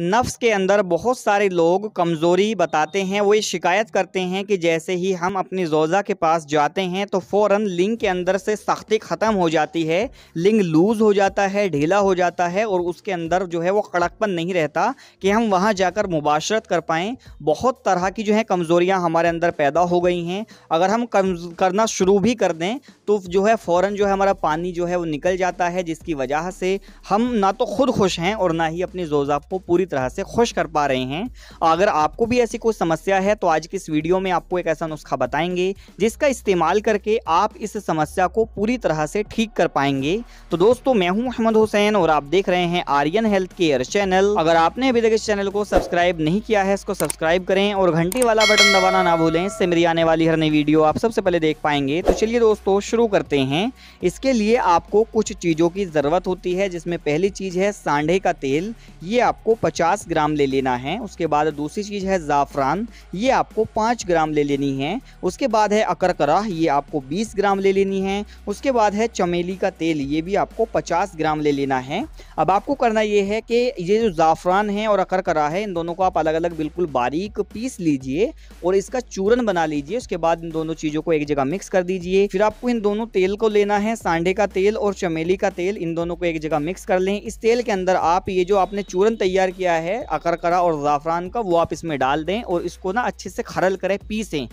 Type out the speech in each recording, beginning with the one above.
नफ्स के अंदर बहुत सारे लोग कमज़ोरी बताते हैं वो ये शिकायत करते हैं कि जैसे ही हम अपनी जोज़ा के पास जाते हैं तो फ़ौर लिंग के अंदर से सख्ती ख़त्म हो जाती है लिंग लूज़ हो जाता है ढीला हो जाता है और उसके अंदर जो है वो कड़कपन नहीं रहता कि हम वहाँ जाकर मुबाशरत कर पाएँ बहुत तरह की जो है कमज़ोरियाँ हमारे अंदर पैदा हो गई हैं अगर हम करना शुरू भी कर दें तो जो है फ़ौर जो है हमारा पानी जो है वो निकल जाता है जिसकी वजह से हम ना तो खुद खुश हैं और ना ही अपनी जोज़ा को पूरी पूरी तरह से खुश कर पा रहे हैं अगर आपको भी ऐसी कोई समस्या है तो आज की इस वीडियो में आपको एक ऐसा नुस्खा बताएंगे जिसका इस्तेमाल करके आप इस समस्या को पूरी तरह से ठीक कर पाएंगे तो दोस्तों मैं हूं अहमद हुसैन और आप देख रहे हैं आर्यन हेल्थ केयर चैनल अगर आपने अभी तक इस चैनल को सब्सक्राइब नहीं किया है इसको सब्सक्राइब करें और घंटी वाला बटन दबाना ना भूलें इससे मेरी आने वाली हर नई वीडियो आप सबसे पहले देख पाएंगे तो चलिए दोस्तों शुरू करते हैं इसके लिए आपको कुछ चीज़ों की ज़रूरत होती है जिसमें पहली चीज़ है सांढे का तेल ये आपको 50 ग्राम ले लेना है उसके बाद दूसरी चीज़ है ज़ाफ़रान ये आपको 5 ग्राम ले लेनी है उसके बाद है अकरकरा ये आपको 20 ग्राम ले लेनी है उसके बाद है चमेली का तेल ये भी आपको 50 ग्राम ले लेना है अब आपको करना ये है कि ये जो ज़ाफ़रान है और अकरकरा है इन दोनों को आप अलग अलग बिल्कुल बारीक पीस लीजिए और इसका चूरन बना लीजिए उसके बाद इन दोनों चीज़ों को एक जगह मिक्स कर दीजिए फिर आपको इन दोनों तेल को लेना है सांडे का तेल और चमेली का तेल इन दोनों को एक जगह मिक्स कर लें इस तेल के अंदर आप ये जो आपने चूरन तैयार किया किया है अकरकरा और ज़ाफ़रान का वो आप इसमें डाल दें और इसको ना अच्छे से खरल करें पीसें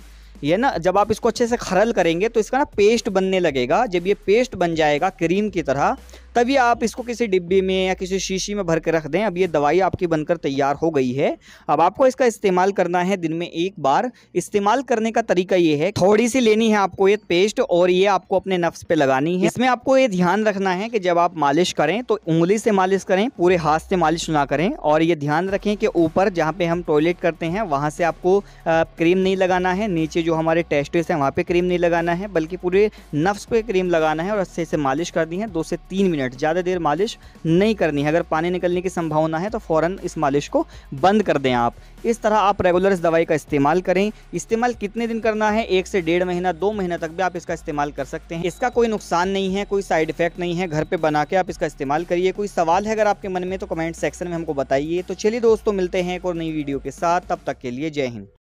ये ना जब आप इसको अच्छे से खरल करेंगे तो इसका ना पेस्ट बनने लगेगा जब ये पेस्ट बन जाएगा क्रीम की तरह तभी आप इसको किसी डिब्बे में या किसी शीशी में भर के रख दें अब ये दवाई आपकी बनकर तैयार हो गई है अब आपको इसका इस्तेमाल करना है दिन में एक बार इस्तेमाल करने का तरीका ये है थोड़ी सी लेनी है आपको ये पेस्ट और ये आपको अपने नफ्स पे लगानी है इसमें आपको ये ध्यान रखना है कि जब आप मालिश करें तो उंगली से मालिश करें पूरे हाथ से मालिश ना करें और ये ध्यान रखें कि ऊपर जहाँ पे हम टॉयलेट करते हैं वहाँ से आपको क्रीम नहीं लगाना है नीचे जो हमारे टेस्टिस हैं वहाँ पे क्रीम नहीं लगाना है बल्कि पूरे नफ्स पे क्रीम लगाना है और अच्छे से मालिश करनी है दो से तीन मिनट मिनट ज़्यादा देर मालिश नहीं करनी है अगर पानी निकलने की संभावना है तो फ़ौर इस मालिश को बंद कर दें आप इस तरह आप रेगुलर इस दवाई का इस्तेमाल करें इस्तेमाल कितने दिन करना है एक से डेढ़ महीना दो महीना तक भी आप इसका इस्तेमाल कर सकते हैं इसका कोई नुकसान नहीं है कोई साइड इफेक्ट नहीं है घर पर बना के आप इसका इस्तेमाल करिए कोई सवाल है अगर आपके मन में तो कमेंट सेक्शन में हमको बताइए तो चलिए दोस्तों मिलते हैं एक और नई वीडियो के साथ तब तक के लिए जय हिंद